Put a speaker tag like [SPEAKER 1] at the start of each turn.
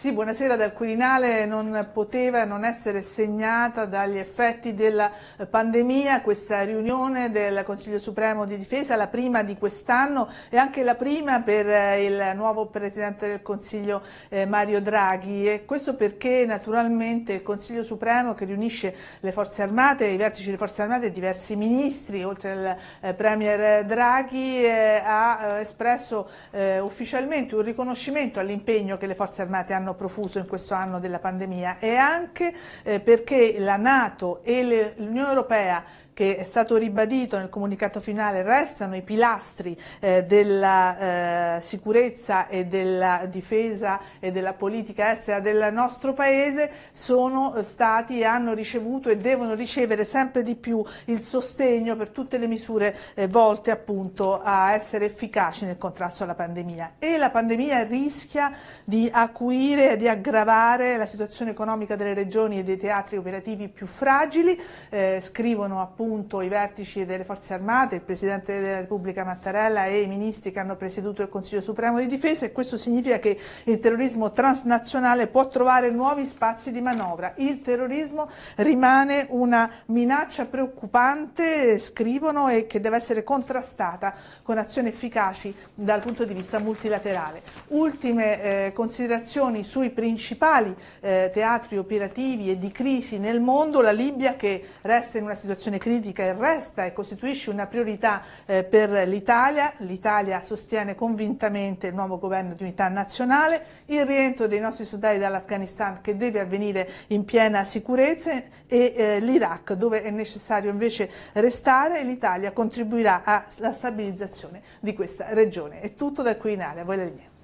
[SPEAKER 1] Sì, buonasera dal Quirinale non poteva non essere segnata dagli effetti della eh, pandemia questa riunione del Consiglio Supremo di Difesa, la prima di quest'anno e anche la prima per eh, il nuovo Presidente del Consiglio eh, Mario Draghi e questo perché naturalmente il Consiglio Supremo che riunisce le Forze Armate, i vertici delle Forze Armate, e diversi ministri oltre al eh, Premier Draghi eh, ha eh, espresso ufficialmente un riconoscimento all'impegno che le Forze Armate hanno hanno profuso in questo anno della pandemia e anche eh, perché la Nato e l'Unione Europea che è stato ribadito nel comunicato finale restano i pilastri eh, della eh, sicurezza e della difesa e della politica estera del nostro Paese sono stati e hanno ricevuto e devono ricevere sempre di più il sostegno per tutte le misure eh, volte appunto a essere efficaci nel contrasto alla pandemia e la pandemia rischia di acuire e di aggravare la situazione economica delle regioni e dei teatri operativi più fragili, eh, scrivono appunto punto i vertici delle forze armate, il Presidente della Repubblica Mattarella e i ministri che hanno presieduto il Consiglio Supremo di Difesa e questo significa che il terrorismo transnazionale può trovare nuovi spazi di manovra. Il terrorismo rimane una minaccia preoccupante, scrivono, e che deve essere contrastata con azioni efficaci dal punto di vista multilaterale. Ultime eh, considerazioni sui principali eh, teatri operativi e di crisi nel mondo, la Libia che resta in una situazione critica politica resta e costituisce una priorità eh, per l'Italia. L'Italia sostiene convintamente il nuovo governo di unità nazionale, il rientro dei nostri soldati dall'Afghanistan che deve avvenire in piena sicurezza e eh, l'Iraq dove è necessario invece restare e l'Italia contribuirà alla stabilizzazione di questa regione. È tutto da qui in a voi la linea.